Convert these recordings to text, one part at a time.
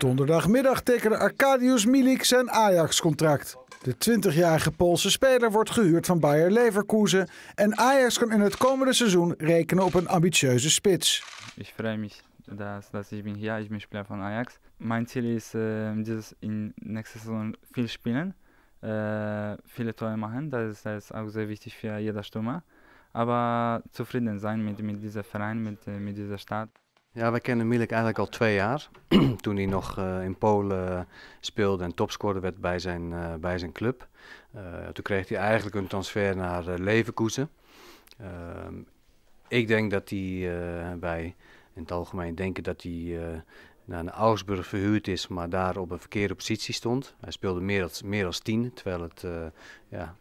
Donderdagmiddag tekende Arkadiusz Milik zijn Ajax-contract. De 20-jarige Poolse speler wordt gehuurd van Bayer Leverkusen en Ajax kan in het komende seizoen rekenen op een ambitieuze spits. Ik freue me dat ik ich ben. hier, ich bin Spieler von Ajax. Mijn Ziel is eh, dus in de Saison viel veel spelen, eh, veel Tore machen. Das ist, das auch sehr wichtig für jeder Stürmer. Maar tevreden zijn met deze diesem Verein, met eh, mit dieser ja, wij kennen Milik eigenlijk al twee jaar. Toen hij nog eh, in Polen speelde en topscorer werd bij zijn, eh, bij zijn club. Uh, toen kreeg hij eigenlijk een transfer naar Leverkusen. Ehm, ik denk dat hij bij, in het algemeen denken dat hij naar Augsburg verhuurd is, maar daar op een verkeerde positie stond. Hij speelde meer, dan meer als tien, terwijl het ja,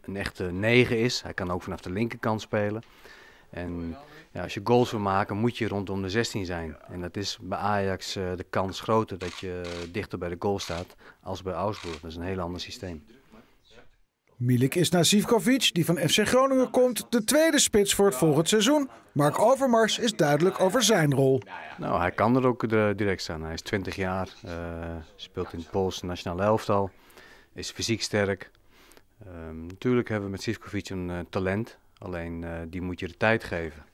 een echte negen is. Hij kan ook vanaf de linkerkant spelen. En ja, als je goals wil maken, moet je rondom de 16 zijn. En dat is bij Ajax eh, de kans groter dat je eh, dichter bij de goal staat als bij Augsburg. Dat is een heel ander systeem. Milik is na Sivkovic, die van FC Groningen komt, de tweede spits voor het volgend seizoen. Mark Overmars is duidelijk over zijn rol. Nou, hij kan er ook eh, direct staan. Hij is 20 jaar, speelt in het Poolse nationale elftal, is fysiek sterk. Ehm, natuurlijk hebben we met Sivkovic een talent, Alleen eh, die moet je de tijd geven.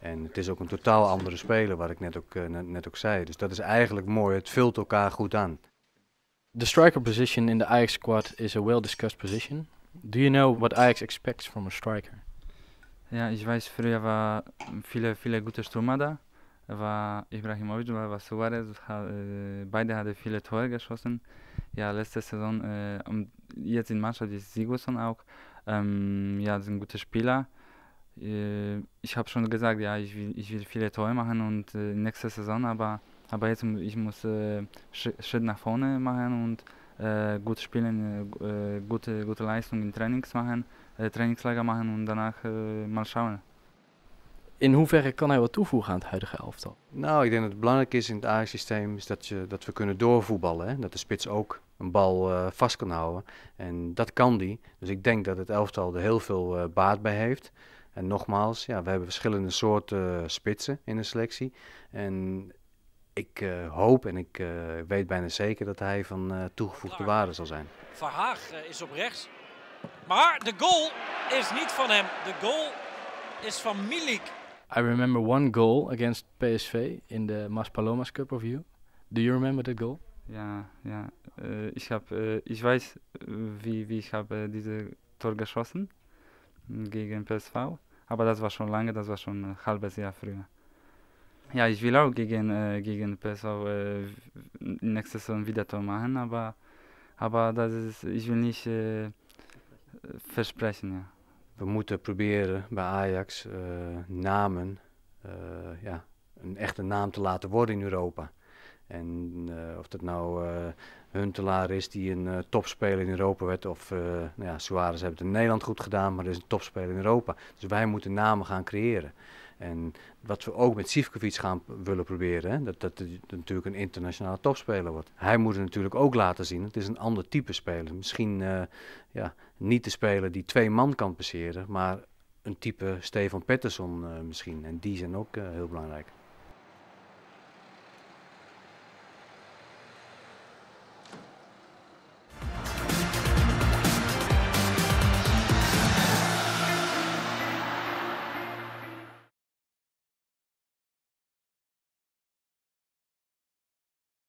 En het is ook een totaal andere speler, wat ik net ook, eh, net ook zei. Dus dat is eigenlijk mooi. Het vult elkaar goed aan. De striker position in de Ajax squad is a well-discussed position. Do you know what Ajax expects from a striker? Ja, ik weet früher Vele, veel, veel goede Stürmer da. Ibrahimovic, war Suarez, äh, beide hadden veel toeren geschossen. Ja, laatste seizoen. Äh, nu om, jetzt in Mannschaft ist Sigurdsson ook. Ähm, ja, sind gute Spieler. Äh, ich habe schon gesagt, ja, ich will, ich will viele Tore machen und äh, nächste Saison, aber, aber jetzt ich muss äh, Schritt nach vorne machen und äh, gut spielen, äh, äh, gute, gute Leistung in Trainings machen, Trainingslager machen und danach mal schauen. in hoeverre kan hij wat toevoegen aan het huidige elftal? Nou, ik denk dat het belangrijk is in het AI-systeem is dat, dat we kunnen doorvoetballen. Hè? Dat de spits ook een bal eh, vast kan houden. En dat kan die. Dus ik denk dat het elftal er heel veel eh, baat bij heeft. En nogmaals, ja, we hebben verschillende soorten eh, spitsen in de selectie. En ik hoop en ik weet bijna zeker dat hij van toegevoegde waarde zal zijn. Verhaag is op rechts. Maar de goal is niet van hem. De goal is van Milik. I remember one goal against PSV in the Mas Palomas Cup of You. Do you remember that goal? Ja, ja. Äh, ich habe, äh, ich weiß, wie, wie ich habe äh, diese Tor geschossen gegen PSV, aber das war schon lange, das war schon ein halbes Jahr früher. Ja, ich will auch gegen, äh, gegen PSV äh, nächste Saison wieder Tor machen, aber, aber das ist, ich will nicht äh, versprechen, ja. we moeten proberen bij Ajax eh, namen, uh, ja, een echte naam te laten worden in Europa. En eh, of dat nou Huntelaar is die een topspeler in Europa werd, of nou ja, Suarez heeft het in Nederland goed gedaan, maar is een topspeler in Europa. Dus wij moeten namen gaan creëren. En wat we ook met Sivkovic gaan willen proberen, hè, dat, dat, natuurlijk een internationale topspeler wordt. Hij moet het natuurlijk ook laten zien. Het is een ander type speler. Misschien ja, niet de speler die twee man kan passeren, maar een type Stefan Pettersson eh, misschien. En die zijn ook eh, heel belangrijk.